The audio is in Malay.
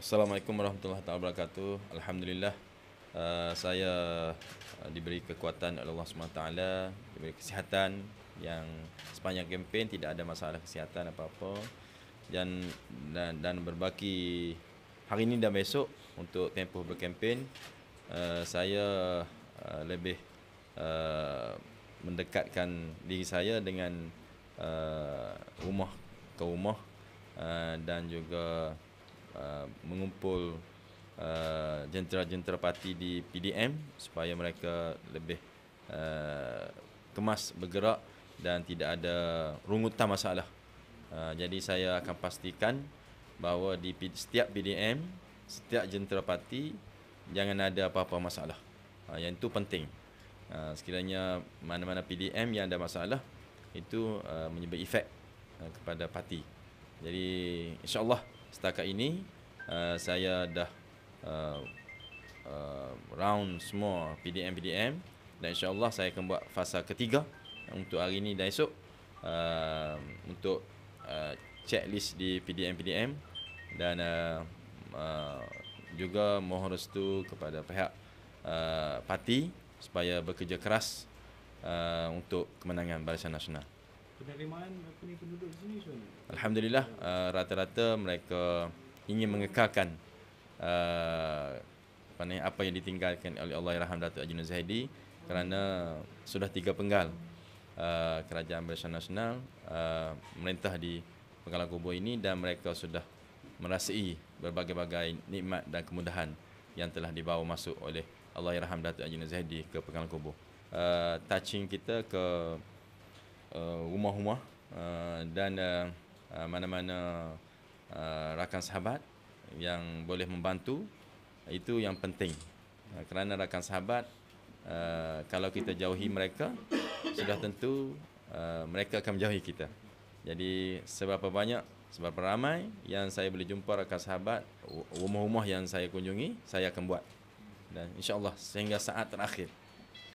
Assalamualaikum warahmatullahi wabarakatuh. Alhamdulillah uh, saya uh, diberi kekuatan oleh Allah SWT diberi kesihatan yang sepanjang kempen tidak ada masalah kesihatan apa-apa dan dan, dan berbaki hari ini dan besok untuk tempoh berkempen uh, saya uh, lebih uh, mendekatkan diri saya dengan uh, rumah ke rumah uh, dan juga Uh, mengumpul uh, jentera-jentera parti di PDM supaya mereka lebih uh, kemas bergerak dan tidak ada rungutan masalah. Uh, jadi saya akan pastikan bahawa di setiap PDM, setiap jentera parti jangan ada apa-apa masalah. Uh, yang itu penting. Uh, sekiranya mana-mana PDM yang ada masalah itu uh, menyebabkan efek uh, kepada parti. Jadi insya-Allah setakat ini uh, saya dah uh, uh, round semua PDM PDM dan insyaallah saya akan buat fasa ketiga untuk hari ini dan esok uh, untuk uh, checklist di PDM PDM dan uh, uh, juga mohon restu kepada pihak uh, parti supaya bekerja keras uh, untuk kemenangan Barisan Nasional penerimaan apa ni penduduk sini macam Alhamdulillah uh, rata-rata mereka ingin mengekalkan uh, apa yang ditinggalkan oleh Allah Rahman Datuk Ajun Zahidi kerana sudah tiga penggal uh, kerajaan Malaysia Nasional uh, merintah di penggalan kubur ini dan mereka sudah merasai berbagai-bagai nikmat dan kemudahan yang telah dibawa masuk oleh Allah Rahman Datuk Ajun Zahidi ke penggalan kubur. Uh, touching kita ke uh, rumah-rumah uh, dan uh, uh, mana-mana uh, rakan sahabat yang boleh membantu itu yang penting uh, kerana rakan sahabat uh, kalau kita jauhi mereka sudah tentu uh, mereka akan menjauhi kita jadi seberapa banyak seberapa ramai yang saya boleh jumpa rakan sahabat rumah-rumah yang saya kunjungi saya akan buat dan insyaallah sehingga saat terakhir